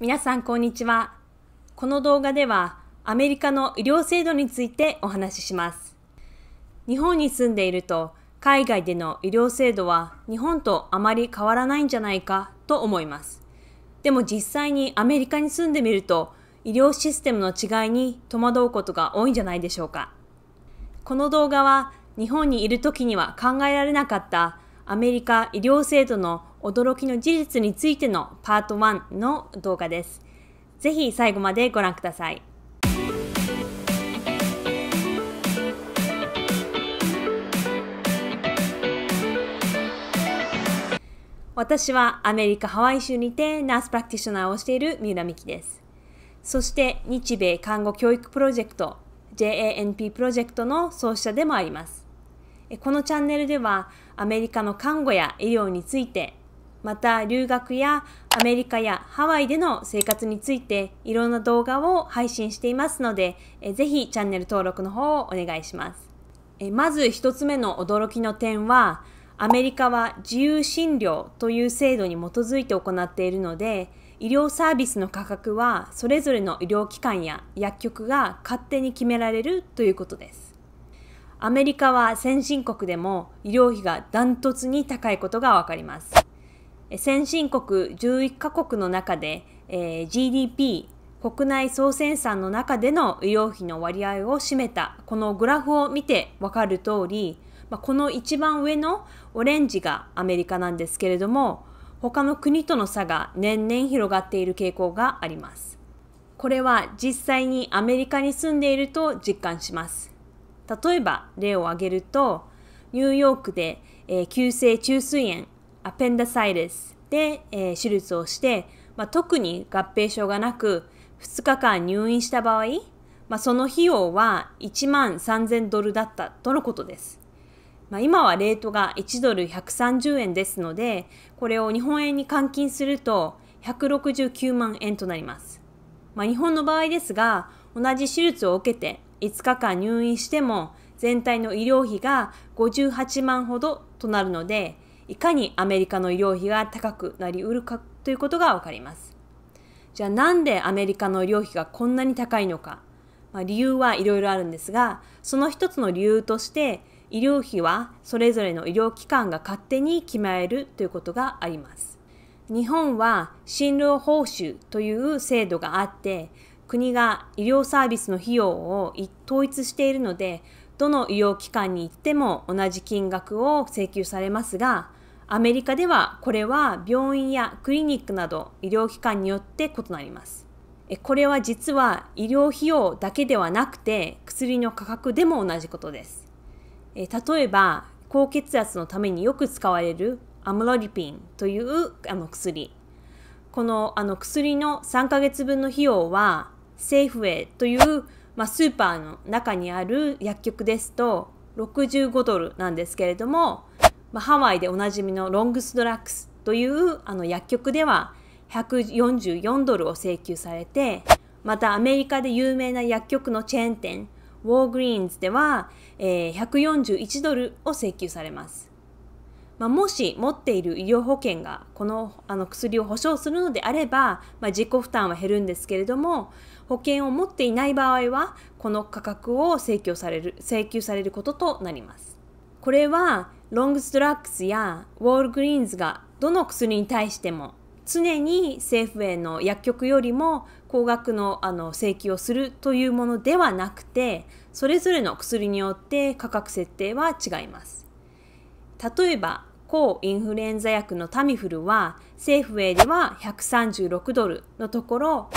皆さんこんにちは。この動画ではアメリカの医療制度についてお話しします。日本に住んでいると海外での医療制度は日本とあまり変わらないんじゃないかと思います。でも実際にアメリカに住んでみると医療システムの違いに戸惑うことが多いんじゃないでしょうか。この動画は日本にいる時には考えられなかったアメリカ医療制度の驚きの事実についてのパート1の動画です。ぜひ最後までご覧ください。私はアメリカ・ハワイ州にてナースプラクティショナーをしている三浦美希です。そして日米看護教育プロジェクト JANP プロジェクトの創始者でもあります。このチャンネルではアメリカの看護や医療についてまた留学やアメリカやハワイでの生活についていろんな動画を配信していますので、えぜひチャンネル登録の方をお願いします。えまず1つ目の驚きの点は、アメリカは自由診療という制度に基づいて行っているので、医療サービスの価格はそれぞれの医療機関や薬局が勝手に決められるということです。アメリカは先進国でも医療費がダントツに高いことがわかります。先進国11カ国の中で、えー、GDP 国内総生産の中での医療費の割合を占めたこのグラフを見てわかる通り、まあ、この一番上のオレンジがアメリカなんですけれども他の国との差が年々広がっている傾向があります。これは実際にアメリカに住んでいると実感します。例えば例を挙げるとニューヨークで、えー、急性虫垂炎アペンダサイレスで、えー、手術をして、まあ、特に合併症がなく2日間入院した場合、まあ、その費用は1万3000ドルだったとのことです。まあ、今はレートが1ドル130円ですので、これを日本円に換金すると169万円となります。まあ、日本の場合ですが、同じ手術を受けて5日間入院しても全体の医療費が58万ほどとなるので、いかにアメリカの医療費が高くなりうるかということがわかります。じゃあなんでアメリカの医療費がこんなに高いのか、まあ、理由はいろいろあるんですが、その一つの理由として医療費はそれぞれの医療機関が勝手に決めるということがあります。日本は診療報酬という制度があって、国が医療サービスの費用を統一しているので、どの医療機関に行っても同じ金額を請求されますが、アメリカではこれは病院やクリニックなど医療機関によって異なります。これは実は医療費用だけではなくて薬の価格でも同じことです。例えば高血圧のためによく使われるアムロリピンというあの薬。このあの薬の3ヶ月分の費用はセーフウェイという、まあ、スーパーの中にある薬局ですと65ドルなんですけれどもまあ、ハワイでおなじみのロングストラックスというあの薬局では144ドルを請求されてまたアメリカで有名な薬局のチェーン店ウォーグリーンズでは、えー、141ドルを請求されます、まあ、もし持っている医療保険がこのあの薬を保証するのであれば、まあ、自己負担は減るんですけれども保険を持っていない場合はこの価格を請求される請求されることとなりますこれはロングストラックスやウォールグリーンズがどの薬に対しても常に政府への薬局よりも高額のあの請求をするというものではなくてそれぞれの薬によって価格設定は違います。例えば抗インフルエンザ薬のタミフルは政府へでは136ドルのところ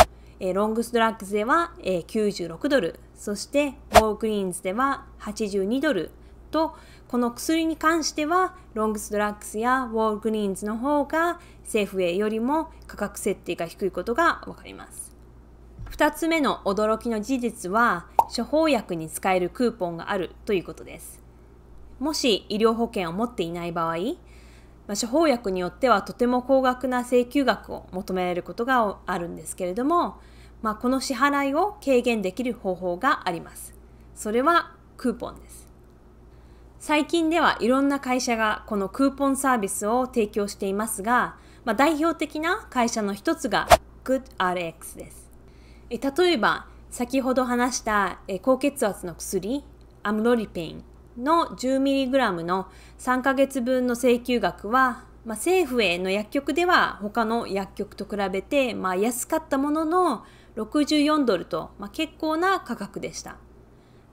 ロングストラックスでは96ドルそしてウォークーンズでは82ドルとこの薬に関してはロングスドラッグスやウォールグリーンズの方が政府へよりも価格設定が低いことがわかります二つ目の驚きの事実は処方薬に使えるクーポンがあるということですもし医療保険を持っていない場合まあ、処方薬によってはとても高額な請求額を求められることがあるんですけれども、まあ、この支払いを軽減できる方法があります。それはクーポンです。最近ではいろんな会社がこのクーポンサービスを提供していますが、まあ、代表的な会社の一つが GoodRx です。え例えば先ほど話したえ高血圧の薬アムロリペインの 10mg の3ヶ月分の請求額は、まあ、政府への薬局では他の薬局と比べて、まあ、安かったものの64ドルと、まあ、結構な価格でした。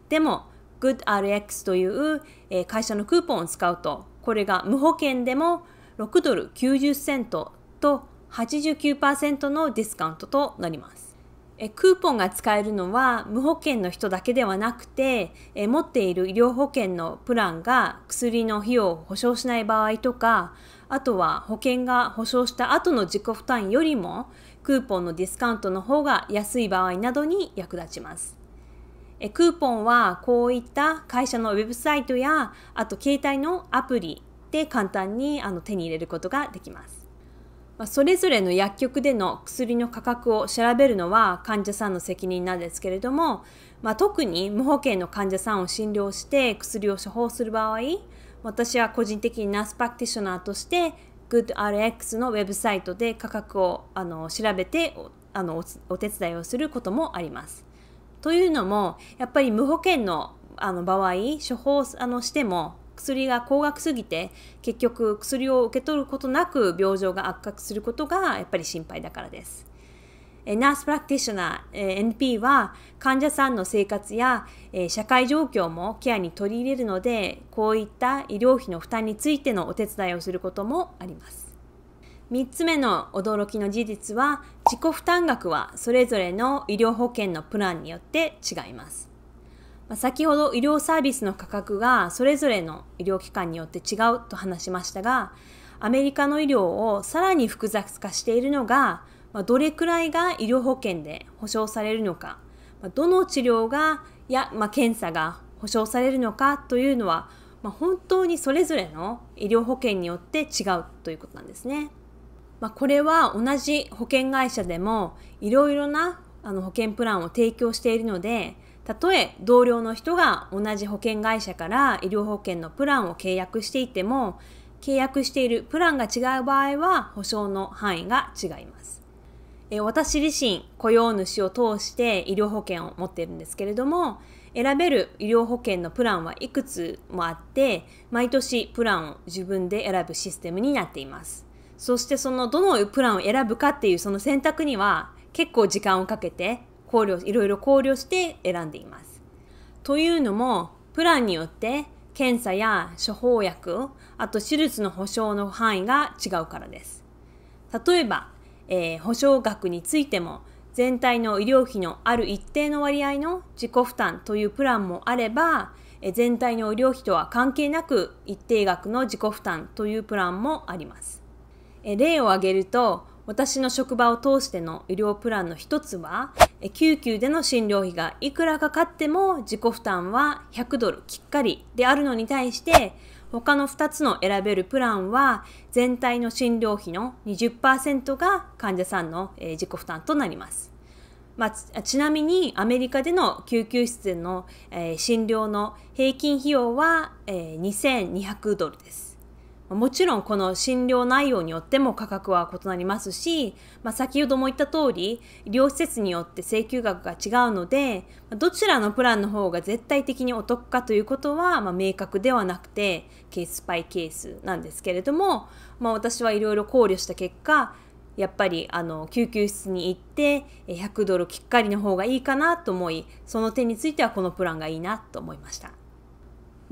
でも GoodRx という、え会社のクーポンを使うと、これが無保険でも6ドル90セントと89%のディスカウントとなります。えクーポンが使えるのは無保険の人だけではなくてえ持っている医療保険のプランが薬の費用を保証しない場合とかあとは保険が保証した後の自己負担よりもクーポンのディスカウントの方が安い場合などに役立ちます。えクーポンはこういった会社のウェブサイトやあと携帯のアプリで簡単にあの手に入れることができます。まそれぞれの薬局での薬の価格を調べるのは患者さんの責任なんですけれども、まあ、特に無保険の患者さんを診療して薬を処方する場合私は個人的にナースパクティショナーとして GoodRx のウェブサイトで価格をあの調べてあのお手伝いをすることもあります。というのも、やっぱり無保険のあの場合、処方あのしても、薬が高額すぎて結局薬を受け取ることなく病状が悪化することがやっぱり心配だからです。ナースプラクティショナー NP は患者さんの生活や社会状況もケアに取り入れるのでこういった医療費の負担についてのお手伝いをすることもあります。3つ目の驚きの事実は自己負担額はそれぞれの医療保険のプランによって違います。ま先ほど医療サービスの価格がそれぞれの医療機関によって違うと話しましたがアメリカの医療をさらに複雑化しているのが、まどれくらいが医療保険で保障されるのか、まどの治療がや、ま検査が保障されるのかというのは、ま本当にそれぞれの医療保険によって違うということなんですね。まあ、これは同じ保険会社でもいろいろなあの保険プランを提供しているのでたとえ同僚の人が同じ保険会社から医療保険のプランを契約していても契約しているプランが違う場合は保証の範囲が違います。え私自身雇用主を通して医療保険を持っているんですけれども選べる医療保険のプランはいくつもあって毎年プランを自分で選ぶシステムになっています。そしてそのどのプランを選ぶかっていうその選択には結構時間をかけて考慮、いろいろ考慮して選んでいます。というのも、プランによって検査や処方薬、あと手術の保障の範囲が違うからです。例えば、えー、保障額についても全体の医療費のある一定の割合の自己負担というプランもあれば、えー、全体の医療費とは関係なく一定額の自己負担というプランもあります。例を挙げると私の職場を通しての医療プランの一つは救急での診療費がいくらかかっても自己負担は100ドルきっかりであるのに対して他の2つの選べるプランは全体の診療費の20%が患者さんの自己負担となります。まあ、ちなみにアメリカでの救急室での、えー、診療の平均費用は、えー、2200ドルです。もちろんこの診療内容によっても価格は異なりますし、まあ、先ほども言った通り医療施設によって請求額が違うのでどちらのプランの方が絶対的にお得かということは、まあ、明確ではなくてケースバイケースなんですけれども、まあ、私はいろいろ考慮した結果やっぱりあの救急室に行って100ドルきっかりの方がいいかなと思いその点についてはこのプランがいいなと思いました。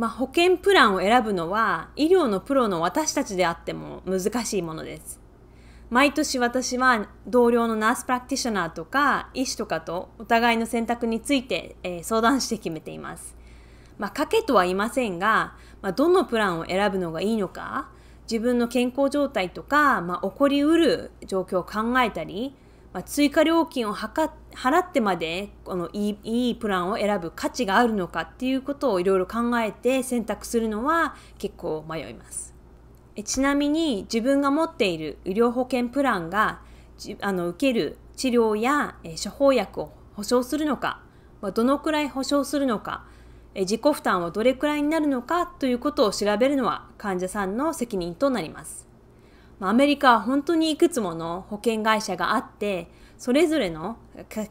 まあ、保険プランを選ぶのは医療のプロの私たちであっても難しいものです。毎年私は同僚のナースプラクティショナーとか医師とかとお互いの選択について、え相談して決めています。まあ、賭けとは言いませんが、まあ、どのプランを選ぶのがいいのか、自分の健康状態とか、まあ、起こりうる状況を考えたり、まあ、追加料金を払ってまでこのいいいいプランを選ぶ価値があるのかっていうことをいろいろ考えて選択するのは結構迷いますちなみに自分が持っている医療保険プランがあの受ける治療や処方薬を保証するのかどのくらい保証するのか自己負担はどれくらいになるのかということを調べるのは患者さんの責任となりますアメリカは本当にいくつもの保険会社があってそれぞれの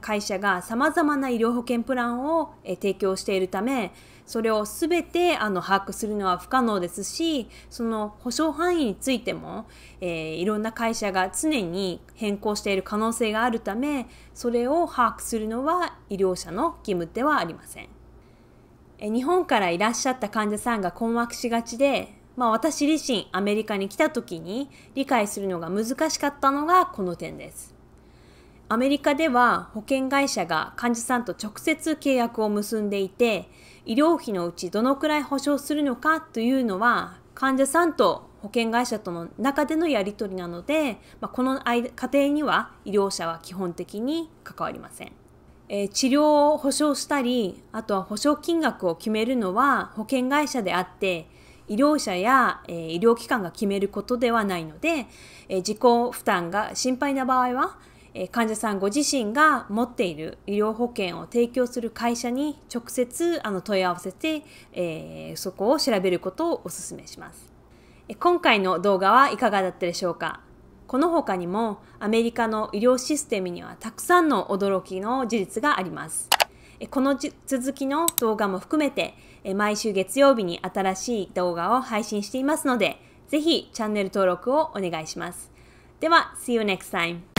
会社がさまざまな医療保険プランを提供しているためそれを全てあの把握するのは不可能ですしその保証範囲についても、えー、いろんな会社が常に変更している可能性があるためそれを把握するのは医療者の義務ではありません。日本からいらっしゃった患者さんが困惑しがちでまあ、私自身アメリカに来た時に理解するのが難しかったのがこの点です。アメリカでは保険会社が患者さんと直接契約を結んでいて医療費のうちどのくらい保証するのかというのは患者さんと保険会社との中でのやり取りなので、まあ、この過程には医療者は基本的に関わりません。え治療を保証したりあとは保証金額を決めるのは保険会社であって医療者や、えー、医療機関が決めることではないので、えー、自己負担が心配な場合は、えー、患者さんご自身が持っている医療保険を提供する会社に直接あの問い合わせて、えそこを調べることをお勧めします。今回の動画はいかがだったでしょうかこの他にもアメリカの医療システムにはたくさんの驚きの事実があります。この続きの動画も含めて、毎週月曜日に新しい動画を配信していますので、ぜひチャンネル登録をお願いします。では、See you next time!